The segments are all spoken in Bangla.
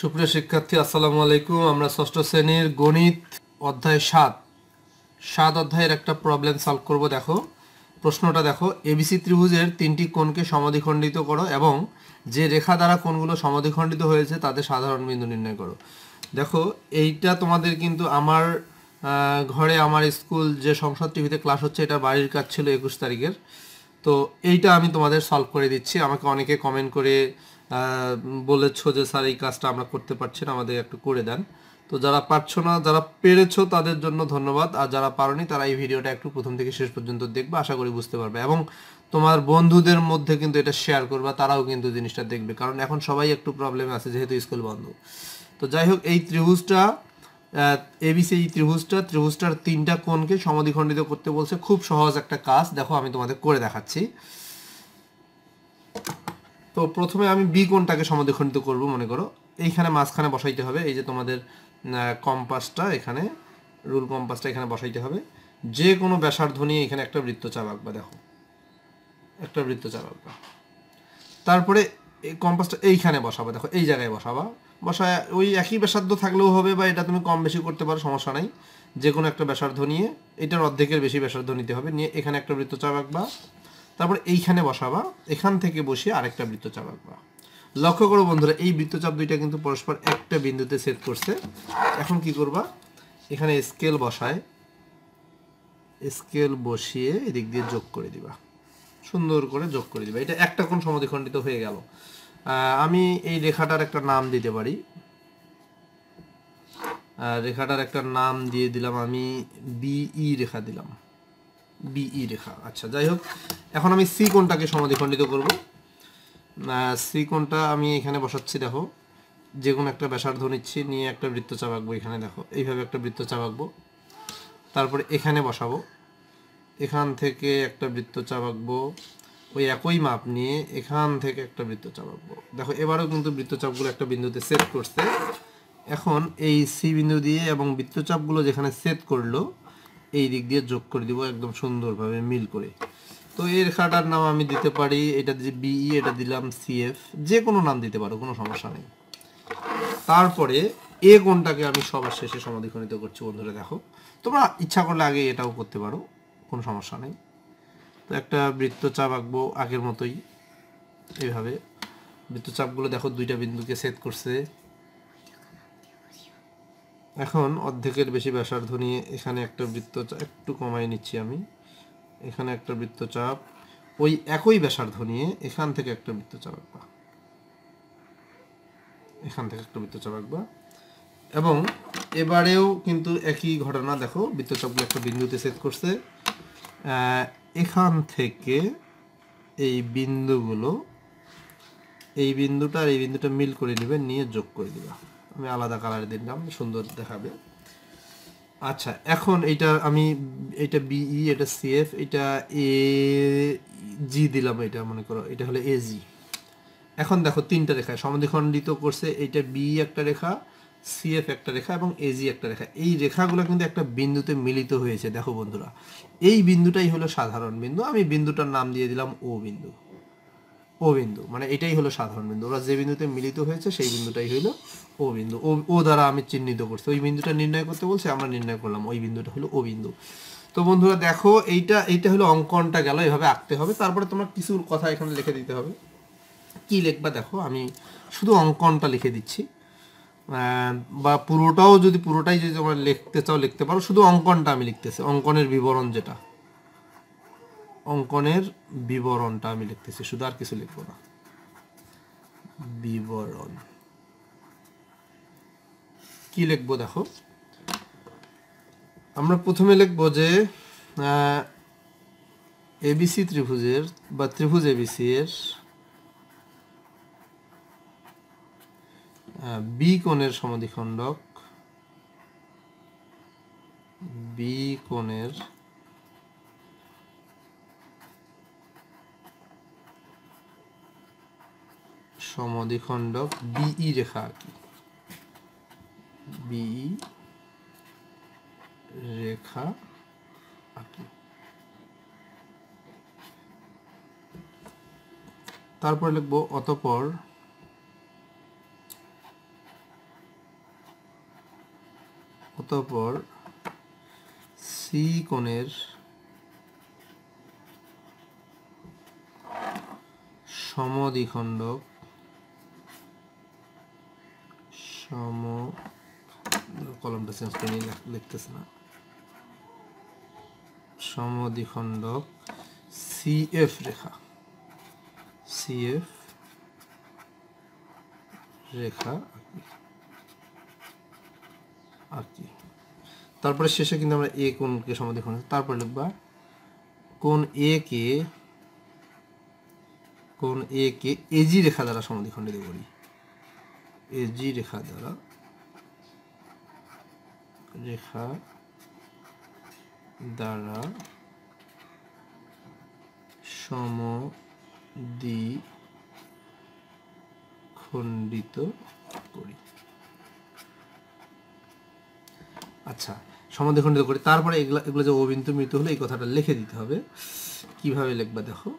সুপ্রিয় শিক্ষার্থী আসসালামু আলাইকুম আমরা ষষ্ঠ শ্রেণীর গণিত অধ্যায় সাত সাত অধ্যায়ের একটা প্রবলেম সলভ করব দেখো প্রশ্নটা দেখো এবিসি ত্রিভুজের তিনটি কোণকে সমাধিখণ্ডিত করো এবং যে রেখা দ্বারা কোণগুলো সমাধিখণ্ডিত হয়েছে তাদের সাধারণ বিন্দু নির্ণয় করো দেখো এইটা তোমাদের কিন্তু আমার ঘরে আমার স্কুল যে সংসদ টিভিতে ক্লাস হচ্ছে এটা বাড়ির কাজ ছিল একুশ তারিখের তো এইটা আমি তোমাদের সলভ করে দিচ্ছি আমাকে অনেকে কমেন্ট করে বলেছ যে স্যার এই কাজটা আমরা করতে পারছি না আমাদের একটু করে দেন তো যারা পারছো না যারা পেরেছো তাদের জন্য ধন্যবাদ আর যারা পারোনি তারা এই ভিডিওটা একটু প্রথম থেকে শেষ পর্যন্ত দেখবে আশা করি বুঝতে পারবে এবং তোমার বন্ধুদের মধ্যে কিন্তু এটা শেয়ার করবা তারাও কিন্তু জিনিসটা দেখবে কারণ এখন সবাই একটু প্রবলেমে আছে যেহেতু স্কুল বন্ধ তো যাই হোক এই ত্রিভুজটা এবিসি এই ত্রিভুজটা ত্রিভুজটার তিনটা কোণকে সমাধিখণ্ডিত করতে বলছে খুব সহজ একটা কাজ দেখো আমি তোমাদের করে দেখাচ্ছি তো প্রথমে আমি বি কোনটাকে সমদ্বিখণ্ডিত করব মনে করো এইখানে মাঝখানে বসাইতে হবে এই যে তোমাদের কম্পাসটা এখানে রুল কম্পাসটা এখানে বসাইতে হবে যে কোনো ব্যাসার্ধ নিয়ে এখানে একটা বৃত্ত চাপ আঁকবা দেখো একটা বৃত্ত চাপ আঁকবা তারপরে এই কম্পাসটা এইখানে বসাবা দেখো এই জায়গায় বসাবা বসায় ওই একই ব্যাসার্ধ থাকলেও হবে বা এটা তুমি কম বেশি করতে পারো সমস্যা নাই যে কোনো একটা ব্যাসার্ধ নিয়ে এটার অর্ধেকের বেশি ব্যাসার্ধ নিতে হবে নিয়ে এখানে একটা বৃত্ত বৃত্তচাপ আঁকবা তারপর এইখানে বসাবা এখান থেকে বসিয়ে আরেকটা বৃত্তচাপ আঁকবা লক্ষ্য করো বন্ধুরা এই বৃত্তচাপ দুইটা কিন্তু পরস্পর একটা বিন্দুতে সেট করছে এখন কি করবা এখানে স্কেল বসায় স্কেল বসিয়ে এদিক দিয়ে যোগ করে দিবা সুন্দর করে যোগ করে দিবা এটা একটা কোন সমাধিখণ্ডিত হয়ে গেল আমি এই রেখাটার একটা নাম দিতে পারি রেখাটার একটা নাম দিয়ে দিলাম আমি বিই e রেখা দিলাম বিই রেখা আচ্ছা যাই হোক এখন আমি সি কোনটাকে সমাধিখণ্ডিত করব সি কোনটা আমি এখানে বসাচ্ছি দেখো যে কোনো একটা ব্যাসার্ধ নিচ্ছি নিয়ে একটা বৃত্তচাপ আঁকবো এখানে দেখো এইভাবে একটা বৃত্ত চা আঁকবো তারপরে এখানে বসাবো এখান থেকে একটা বৃত্ত চা আঁকবো ওই একই মাপ নিয়ে এখান থেকে একটা বৃত্তচাপ আঁকবো দেখো এবারও কিন্তু বৃত্তচাপগুলো একটা বিন্দুতে সেট করছে এখন এই সি বিন্দু দিয়ে এবং বৃত্তচাপগুলো যেখানে সেট করলো এই দিক দিয়ে যোগ করে দিব একদম সুন্দরভাবে মিল করে তো এই রেখাটার নাম আমি দিতে পারি এটা যে বিই e, এটা দিলাম সিএফ যে কোনো নাম দিতে পারো কোনো সমস্যা নেই তারপরে এ কোনটাকে আমি সবার শেষে সমাধিখণিত করছি বন্ধুরা দেখো তোমরা ইচ্ছা করলে আগে এটাও করতে পারো কোনো সমস্যা নেই তো একটা বৃত্তচাপ আঁকবো আগের মতোই এইভাবে বৃত্তচাপগুলো দেখো দুইটা বিন্দুকে সেট করছে এখন অর্ধেকের বেশি ব্যাসার্ধ নিয়ে এখানে একটা বৃত্ত একটু কমায় নিচ্ছি আমি এখানে একটা বৃত্তচাপ ওই একই ব্যাসার্ধ নিয়ে এখান থেকে একটা বৃত্তচাপ আঁকবা এখান থেকে একটা বৃত্তচাপ আঁকবা এবং এবারেও কিন্তু একই ঘটনা দেখো বৃত্তচাপগুলো একটা বিন্দুতে সেট করছে এখান থেকে এই বিন্দুগুলো এই বিন্দুটা আর এই বিন্দুটা মিল করে নেবে নিয়ে যোগ করে দেবা আমি আলাদা কালার দিলাম সুন্দর দেখাবে আচ্ছা এখন e, এটা আমি এটা বিই এটা সিএফ এটা এ জি দিলাম এটা মনে করো এটা হলো এ জি এখন দেখো তিনটা রেখা সমাধিখণ্ডিত করছে এটা বিই একটা রেখা সিএফ একটা রেখা এবং এজি একটা রেখা এই রেখাগুলো কিন্তু একটা বিন্দুতে মিলিত হয়েছে দেখো বন্ধুরা এই বিন্দুটাই হলো সাধারণ বিন্দু আমি বিন্দুটার নাম দিয়ে দিলাম ও বিন্দু ও বিন্দু মানে এটাই হলো সাধারণ বিন্দু ওরা যে বিন্দুতে মিলিত হয়েছে সেই বিন্দুটাই হলো ও বিন্দু ও ও দ্বারা আমি চিহ্নিত করছি ওই বিন্দুটা নির্ণয় করতে বলছে আমরা নির্ণয় করলাম ওই বিন্দুটা হলো ও বিন্দু তো বন্ধুরা দেখো এইটা এইটা হলো অঙ্কনটা গেল এভাবে আঁকতে হবে তারপরে তোমার কিছুর কথা এখানে লিখে দিতে হবে কি লিখবা দেখো আমি শুধু অঙ্কনটা লিখে দিচ্ছি বা পুরোটাও যদি পুরোটাই যদি তোমরা লিখতে চাও লিখতে পারো শুধু অঙ্কনটা আমি লিখতেছি অঙ্কনের বিবরণ যেটা অঙ্কনের বিবরণটা আমি লিখতেছি শুধু আর কিছু লিখবো না বিবরণ কি লিখবো দেখো আমরা প্রথমে লিখব যে এবিসি ত্রিভুজের বা ত্রিভুজ এবিসি এর বি কোণের সমাধিখণ্ডক বি কোণের সমদ্বিখণ্ডক বিই রেখা আঁকি বিই রেখা আঁকি তারপর লিখব অতপর অতপর সি কোণের সমদ্বিখণ্ডক সম কলমটা চেঞ্জ করে নিয়ে লিখতেছে না সমদ্বিখণ্ডক সিএফ রেখা সিএফ রেখা আর কি তারপরে শেষে কিন্তু আমরা এ কোনকে সমদ্বিখণ্ড তারপরে লিখবা কোন এ কে কোন এ কে এজি রেখা দ্বারা সমদ্বিখণ্ডিত করি এজি রেখা দ্বারা রেখা দ্বারা সমদি খণ্ডিত করি আচ্ছা সমাধি খণ্ডিত করি তারপরে এগুলো এগুলো যে অবিন্দু মৃত হলে এই কথাটা লিখে দিতে হবে কিভাবে লিখবা দেখো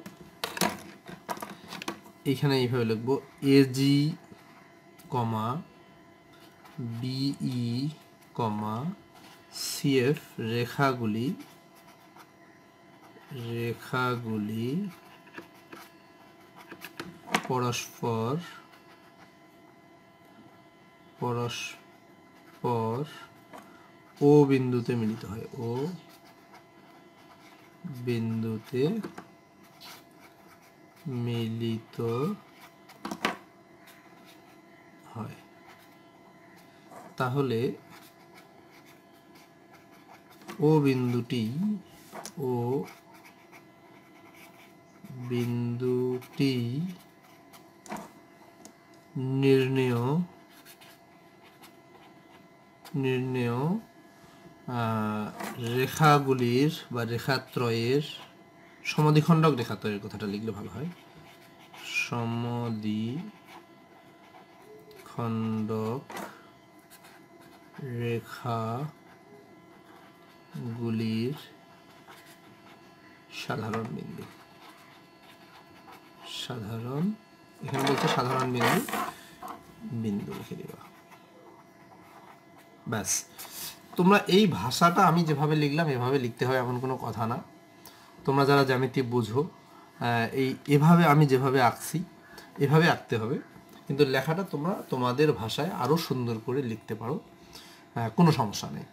এখানে এইভাবে লিখবো AG comma BE comma CF রেখাগুলি রেখাগুলি পরস্পর পরস্পর ও বিন্দুতে মিলিত হয় ও বিন্দুতে মিলিত হয় তাহলে ও বিন্দুটি ও বিন্দুটি নির্ণেয় নির্ণেয় রেখাগুলির বা রেখাত্রয়ের সমদ্বিখণ্ডক রেখাত্রয়ের কথাটা লিখলে ভালো হয় সমদি খণ্ডক রেখাগুলির সাধারণ বিন্দু সাধারণ এখানে বলছে সাধারণ বিন্দু বিন্দু লিখে দেওয়া ব্যাস তোমরা এই ভাষাটা আমি যেভাবে লিখলাম এভাবে লিখতে হয় এমন কোনো কথা না তোমরা যারা জ্যামিতি বুঝো এই এভাবে আমি যেভাবে আঁকছি এভাবে আঁকতে হবে কিন্তু লেখাটা তোমরা তোমাদের ভাষায় আরও সুন্দর করে লিখতে পারো হ্যাঁ, কোনো সমস্যা নেই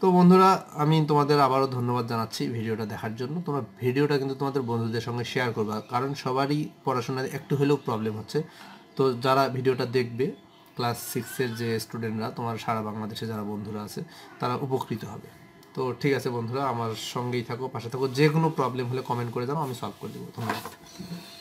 তো বন্ধুরা আমি তোমাদের আবারও ধন্যবাদ জানাচ্ছি ভিডিওটা দেখার জন্য তোমরা ভিডিওটা কিন্তু তোমাদের বন্ধুদের সঙ্গে শেয়ার করবা কারণ সবারই পড়াশোনার একটু হলেও প্রবলেম হচ্ছে তো যারা ভিডিওটা দেখবে ক্লাস সিক্সের যে স্টুডেন্টরা তোমার সারা বাংলাদেশে যারা বন্ধুরা আছে তারা উপকৃত হবে তো ঠিক আছে বন্ধুরা আমার সঙ্গেই থাকো পাশে থাকো যে কোনো প্রবলেম হলে কমেন্ট করে দাও আমি সলভ করে দেবো ধন্যবাদ